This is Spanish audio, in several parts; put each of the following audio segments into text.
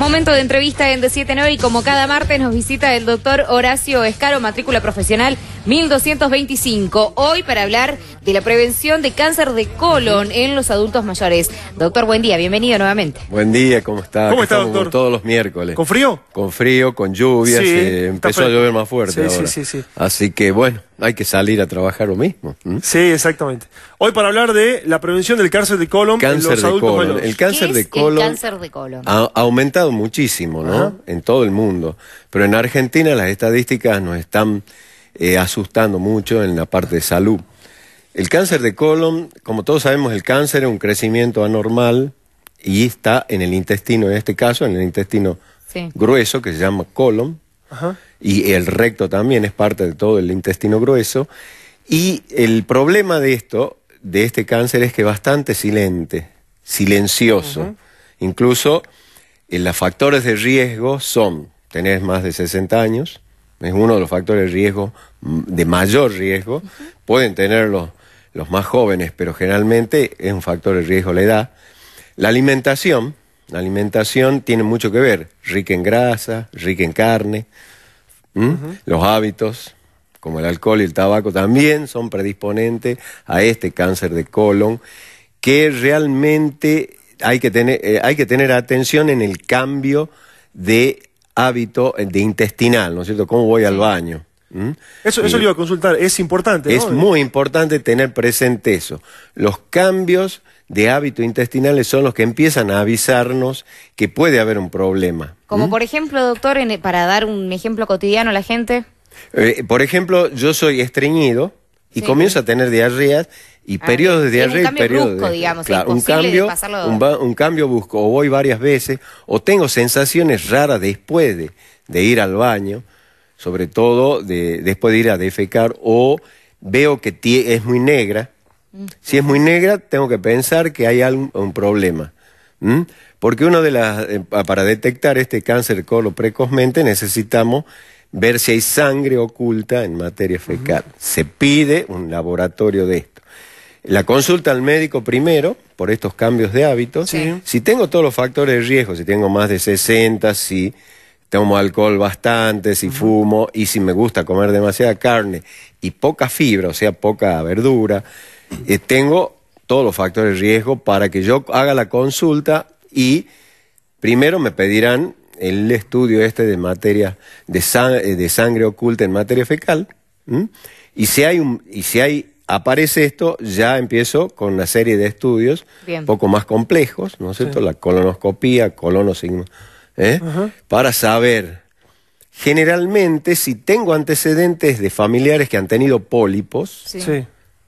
Momento de entrevista en D79 y como cada martes nos visita el doctor Horacio Escaro, matrícula profesional 1225. Hoy para hablar de la prevención de cáncer de colon en los adultos mayores. Doctor, buen día, bienvenido nuevamente. Buen día, ¿cómo está? ¿Cómo está, doctor? Todos los miércoles. ¿Con frío? Con frío, con lluvias, eh, empezó a llover más fuerte. Sí, ahora. sí, sí, sí. Así que bueno, hay que salir a trabajar lo mismo. Sí, exactamente. Hoy para hablar de la prevención del cáncer de colon en los adultos mayores. El cáncer, de colon ha aumentado muchísimo, ¿no? En todo el mundo. Pero en Argentina las estadísticas no están eh, asustando mucho en la parte de salud. El cáncer de colon, como todos sabemos, el cáncer es un crecimiento anormal y está en el intestino, en este caso, en el intestino grueso que se llama colon, y el recto también es parte de todo el intestino grueso. Y el problema de esto, de este cáncer, es que es bastante silente, silencioso. Incluso eh, los factores de riesgo son tener más de 60 años, es uno de los factores de riesgo, mm, de mayor riesgo. Pueden tener los, más jóvenes, pero generalmente es un factor de riesgo la edad. La alimentación, la alimentación tiene mucho que ver, rica en grasa, rica en carne, los hábitos como el alcohol y el tabaco también son predisponentes a este cáncer de colon, que realmente hay que tener, eh, hay que tener atención en el cambio de hábito eh, de intestinal, ¿no es cierto? ¿Cómo voy al baño? ¿Mm? Eso, eso iba a consultar, es importante. ¿no? Es muy importante tener presente eso. Los cambios de hábito intestinales son los que empiezan a avisarnos que puede haber un problema. Como ¿Mm? por ejemplo, doctor, para dar un ejemplo cotidiano a la gente. Eh, por ejemplo, yo soy estreñido y comienzo a tener diarreas y ah, periodo periodos de y periodos un cambio, un, cambio busco, o voy varias veces, o tengo sensaciones raras después de, ir al baño, sobre todo de, después de ir a defecar, o veo que es muy negra. Si es muy negra, tengo que pensar que hay un problema. Porque uno de las, eh, para detectar este cáncer colo precozmente necesitamos ver si hay sangre oculta en materia fecal. Se pide un laboratorio de esto la consulta al médico primero por estos cambios de hábitos. Si tengo todos los factores de riesgo, si tengo más de 60, si tomo alcohol bastante, si fumo y si me gusta comer demasiada carne y poca fibra, o sea, poca verdura, eh, tengo todos los factores de riesgo para que yo haga la consulta y primero me pedirán el estudio este de materia de, eh, sangre oculta en materia fecal y si hay un, y si hay aparece esto, ya empiezo con una serie de estudios un poco más complejos, ¿no es cierto? La colonoscopía, colonosigno, ¿eh? para saber. Generalmente, si tengo antecedentes de familiares que han tenido pólipos,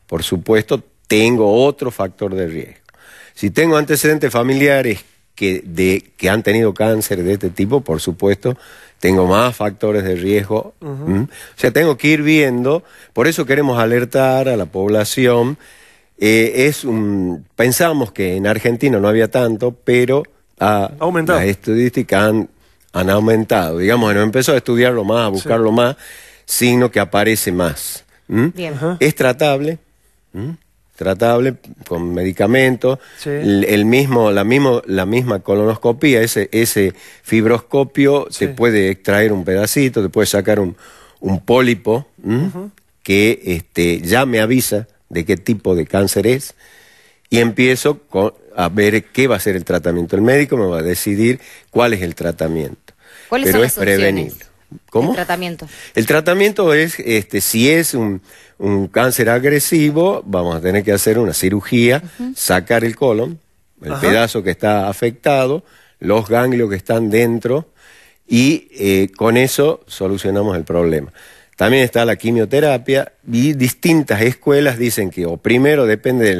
por supuesto, tengo otro factor de riesgo. Si tengo antecedentes familiares que, de, que han tenido cáncer de este tipo, por supuesto, tengo más factores de riesgo. O sea, tengo que ir viendo, por eso queremos alertar a la población. Eh, es un, pensamos que en Argentina no había tanto, pero las estadísticas han, han, aumentado. Digamos, no empezó a estudiarlo más, a buscarlo más, sino que aparece más. Es tratable tratable con medicamentos, el mismo, la, mismo, la misma colonoscopía, ese, ese fibroscopio se puede extraer un pedacito, se puede sacar un, un pólipo que este, ya me avisa de qué tipo de cáncer es y empiezo a ver qué va a ser el tratamiento. El médico me va a decidir cuál es el tratamiento, pero es prevenible. ¿Cómo? El tratamiento. El tratamiento es, este, si es un, un cáncer agresivo, vamos a tener que hacer una cirugía, sacar el colon, el pedazo que está afectado, los ganglios que están dentro, y eh, con eso solucionamos el problema. También está la quimioterapia y distintas escuelas dicen que o primero depende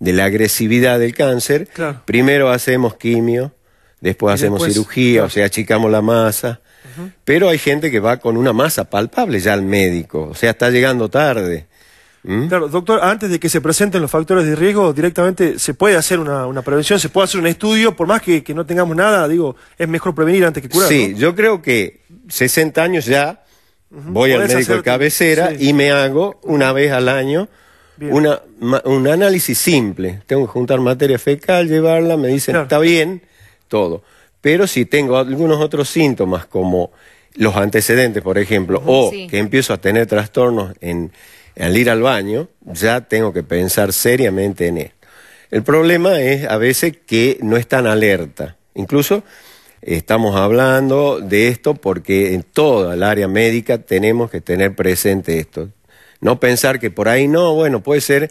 de la, agresividad del cáncer, primero hacemos quimio, después hacemos cirugía, o sea, achicamos la masa, pero hay gente que va con una masa palpable ya al médico, o sea, está llegando tarde. ¿Mm? Claro, doctor, antes de que se presenten los factores de riesgo, directamente se puede hacer una, prevención, se puede hacer un estudio, por más que, no tengamos nada, digo, es mejor prevenir antes que curar. Sí, yo creo que 60 años ya voy al médico de cabecera y me hago una vez al año una, un análisis simple. Tengo que juntar materia fecal, llevarla, me dicen, está bien, todo. Pero si tengo algunos otros síntomas como los antecedentes, por ejemplo, o que empiezo a tener trastornos en, al ir al baño, ya tengo que pensar seriamente en esto. El problema es a veces que no están alerta. Incluso estamos hablando de esto porque en toda el área médica tenemos que tener presente esto. No pensar que por ahí no, bueno, puede ser.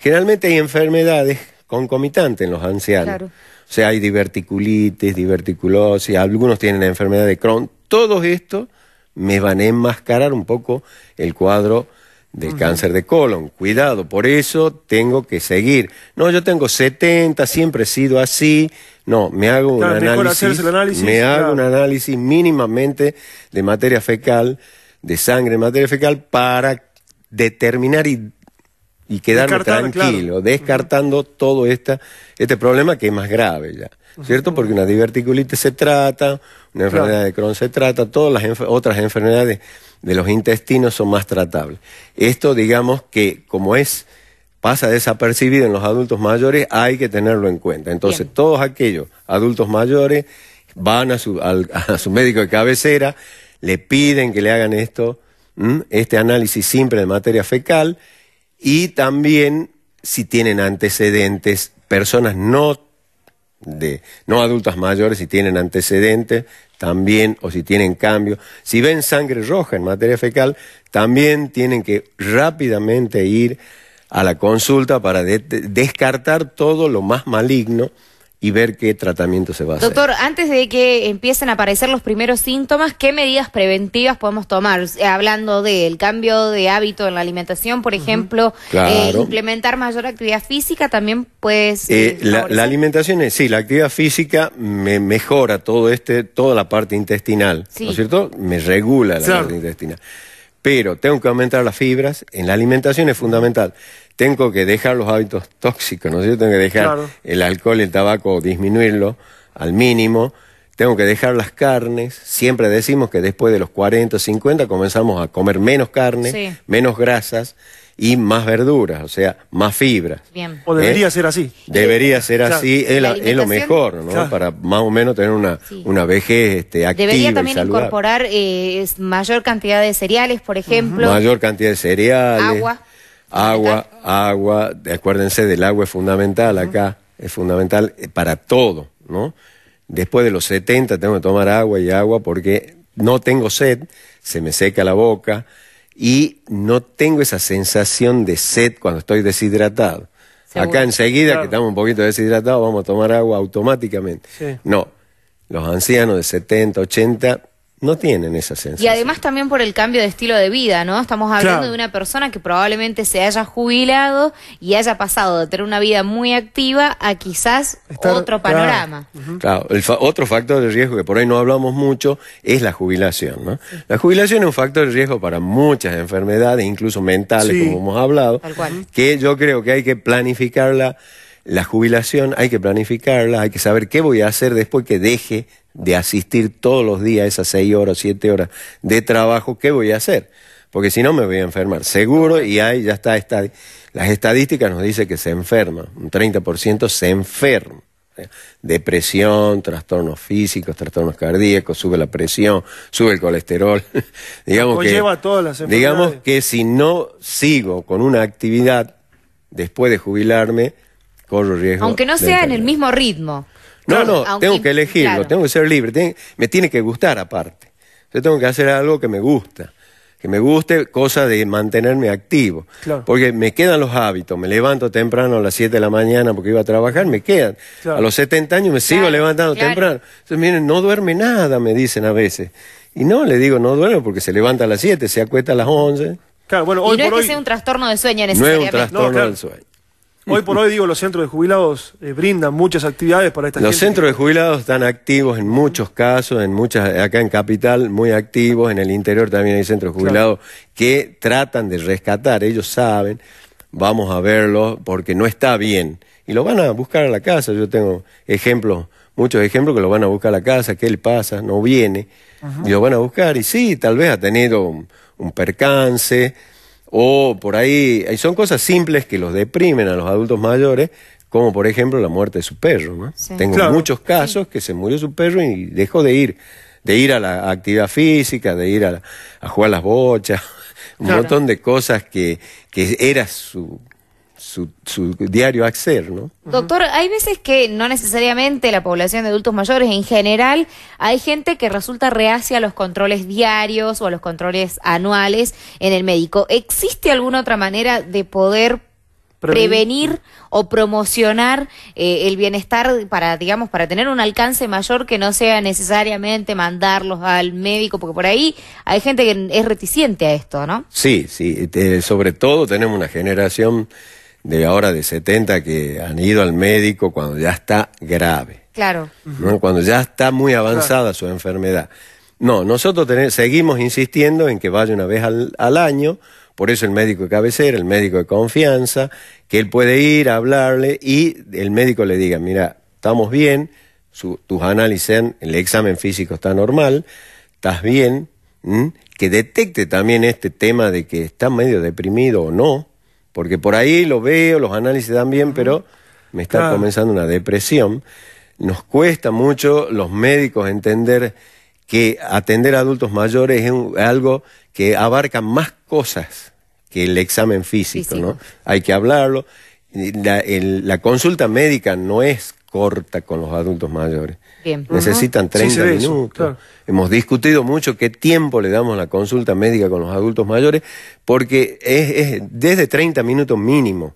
Generalmente hay enfermedades concomitantes en los ancianos. O sea, hay diverticulitis, diverticulosis, algunos tienen la enfermedad de Crohn. Todo esto me van a enmascarar un poco el cuadro del cáncer de colon. Cuidado, por eso tengo que seguir. No, yo tengo 70, siempre he sido así. No, me hago un análisis, me hago un análisis mínimamente de materia fecal, de sangre en materia fecal, para determinar y y quedar tranquilo, descartando todo esta, este problema que es más grave ya, ¿cierto? Porque una diverticulitis se trata, una enfermedad de Crohn se trata, todas las otras enfermedades de los intestinos son más tratables. Esto, digamos que como es pasa desapercibido en los adultos mayores, hay que tenerlo en cuenta. Entonces, todos aquellos adultos mayores van a su, a su médico de cabecera, le piden que le hagan esto, este análisis simple de materia fecal, y también si tienen antecedentes personas no de no adultas mayores si tienen antecedentes también o si tienen cambio, si ven sangre roja en materia fecal, también tienen que rápidamente ir a la consulta para descartar todo lo más maligno y ver qué tratamiento se va a hacer. Doctor, antes de que empiecen a aparecer los primeros síntomas, ¿qué medidas preventivas podemos tomar? Hablando del cambio de hábito en la alimentación, por ejemplo, eh, implementar mayor actividad física también pues. la, la, alimentación, sí, la actividad física me mejora todo este, toda la parte intestinal, ¿no es cierto? Me regula la parte intestinal pero tengo que aumentar las fibras, en la alimentación es fundamental tengo que dejar los hábitos tóxicos, ¿no es cierto? Tengo que dejar el alcohol, el tabaco, disminuirlo al mínimo. Tengo que dejar las carnes. Siempre decimos que después de los 40 50 comenzamos a comer menos carne, menos grasas y más verduras, o sea, más fibras. Bien. O debería ¿Eh? ser así. Debería ser así, es, lo mejor, ¿no? Para más o menos tener una, una vejez este, activa. Debería también incorporar eh, mayor cantidad de cereales, por ejemplo. Mayor cantidad de cereales. Agua. Agua, agua, acuérdense del agua es fundamental acá, es fundamental eh, para todo, ¿no? Después de los 70 tengo que tomar agua y agua porque no tengo sed, se me seca la boca y no tengo esa sensación de sed cuando estoy deshidratado. Acá enseguida que estamos un poquito deshidratados vamos a tomar agua automáticamente. No, los ancianos de 70, 80 no tienen esa sensación. Y además también por el cambio de estilo de vida, ¿no? Estamos hablando de una persona que probablemente se haya jubilado y haya pasado de tener una vida muy activa a quizás otro panorama. Claro, el otro factor de riesgo que por ahí no hablamos mucho es la jubilación, ¿no? La jubilación es un factor de riesgo para muchas enfermedades, incluso mentales, como hemos hablado, que yo creo que hay que planificarla la jubilación hay que planificarla, hay que saber qué voy a hacer después que deje de asistir todos los días esas seis horas, siete horas de trabajo, ¿qué voy a hacer? Porque si no me voy a enfermar, seguro, y ahí ya está, las estadísticas nos dicen que se enferma, un 30% se enferma. Depresión, trastornos físicos, trastornos cardíacos, sube la presión, sube el colesterol. digamos, que, todas las digamos que si no sigo con una actividad después de jubilarme, corro riesgo. Aunque no sea en el mismo ritmo. No, no, tengo que elegirlo, tengo que ser libre, me tiene que gustar aparte. Yo tengo que hacer algo que me gusta, que me guste, cosa de mantenerme activo. Porque me quedan los hábitos, me levanto temprano a las 7 de la mañana porque iba a trabajar, me quedan. A los 70 años me sigo levantando temprano. Entonces, miren, no duerme nada, me dicen a veces. Y no, le digo, no duermo porque se levanta a las 7, se acuesta a las 11. Claro, bueno, no es que sea un trastorno de sueño necesariamente. No un trastorno del sueño. Hoy por hoy, digo, los centros de jubilados eh, brindan muchas actividades para esta los gente. Los centros de jubilados están activos en muchos casos, en muchas, acá en Capital, muy activos, en el interior también hay centros de jubilados que tratan de rescatar, ellos saben, vamos a verlo, porque no está bien. Y lo van a buscar a la casa, yo tengo ejemplos, muchos ejemplos que lo van a buscar a la casa, que él pasa, no viene, y lo van a buscar, y sí, tal vez ha tenido un percance, o por ahí, son cosas simples que los deprimen a los adultos mayores, como por ejemplo la muerte de su perro. ¿no? Tengo muchos casos que se murió su perro y dejó de ir, de ir a la actividad física, de ir a, a jugar las bochas, un montón de cosas que, que era su su, diario hacer, ¿no? Doctor, hay veces que no necesariamente la población de adultos mayores, en general, hay gente que resulta reacia a los controles diarios o a los controles anuales en el médico. ¿Existe alguna otra manera de poder prevenir, o promocionar eh, el bienestar para, digamos, para tener un alcance mayor que no sea necesariamente mandarlos al médico, porque por ahí hay gente que es reticente a esto, ¿no? Sí, sí, eh, sobre todo tenemos una generación de ahora de 70 que han ido al médico cuando ya está grave. Claro. Cuando ya está muy avanzada su enfermedad. No, nosotros seguimos insistiendo en que vaya una vez al, año, por eso el médico de cabecera, el médico de confianza, que él puede ir a hablarle y el médico le diga, mira, estamos bien, tus análisis, el examen físico está normal, estás bien, que detecte también este tema de que está medio deprimido o no, porque por ahí lo veo, los análisis dan bien, pero me está comenzando una depresión. Nos cuesta mucho los médicos entender que atender a adultos mayores es algo que abarca más cosas que el examen físico, ¿no? Hay que hablarlo. la consulta médica no es corta con los adultos mayores. Necesitan 30 minutos. Hemos discutido mucho qué tiempo le damos a la consulta médica con los adultos mayores, porque es, es desde 30 minutos mínimo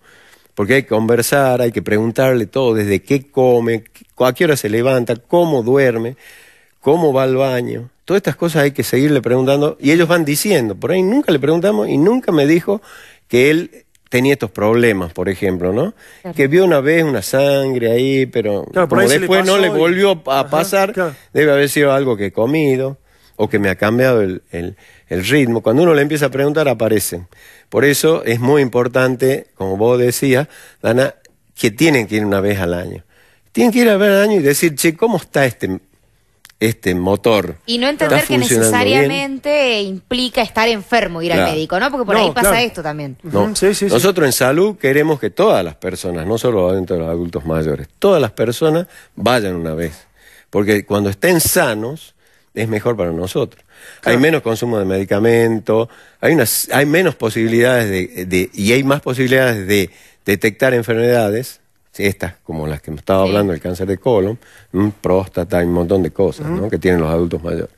porque hay que conversar, hay que preguntarle todo, desde qué come, a qué hora se levanta, cómo duerme, cómo va al baño. Todas estas cosas hay que seguirle preguntando y ellos van diciendo. Por ahí nunca le preguntamos y nunca me dijo que él tenía estos problemas, por ejemplo, ¿no? Que vio una vez una sangre ahí, pero después no le volvió a pasar, debe haber sido algo que he comido o que me ha cambiado el, el, ritmo. Cuando uno le empieza a preguntar, aparecen. Por eso es muy importante, como vos decías, Dana, que tienen que ir una vez al año. Tienen que ir a ver al año y decir, che, ¿cómo está este, este motor. Y no entender que necesariamente implica estar enfermo, ir al médico, ¿no? Porque por ahí pasa esto también. Nosotros en salud queremos que todas las personas, no solo dentro de los adultos mayores, todas las personas vayan una vez. Porque cuando estén sanos, es mejor para nosotros. Hay menos consumo de medicamento, hay, hay menos posibilidades de, y hay más posibilidades de detectar enfermedades estas, como las que me estaba hablando, el cáncer de colon, mm, próstata y un montón de cosas que tienen los adultos mayores.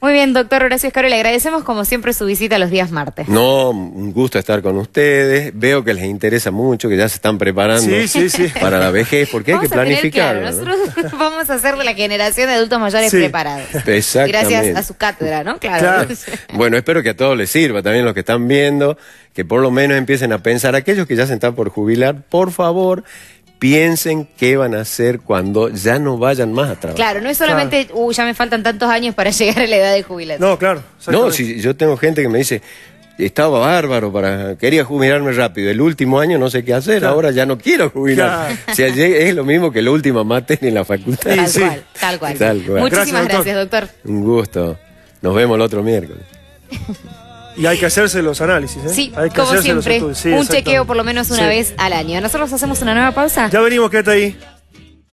Muy bien, doctor Horacio Escaro, le agradecemos como siempre su visita los días martes. No, un gusto estar con ustedes. Veo que les interesa mucho, que ya se están preparando para la vejez, porque hay que planificar. Nosotros vamos a ser de la generación de adultos mayores preparados. Exactamente. Gracias a su cátedra, ¿no? claro. bueno, espero que a todos les sirva, también los que están viendo, que por lo menos empiecen a pensar, aquellos que ya se están por jubilar, por favor, piensen qué van a hacer cuando ya no vayan más a trabajar. Claro, no es solamente, uh, ya me faltan tantos años para llegar a la edad de jubilación. No, claro. No, si yo tengo gente que me dice, estaba bárbaro para quería jubilarme rápido. El último año no sé qué hacer, ahora ya no quiero jubilar. es lo mismo que la última mate en la facultad. Tal, cual, tal cual, Muchísimas gracias, doctor. Un gusto. Nos vemos el otro miércoles. Y hay que hacerse los análisis, ¿eh? Sí, hay que como siempre, un chequeo por lo menos una vez al año. Nosotros hacemos una nueva pausa. Ya venimos, quédate ahí.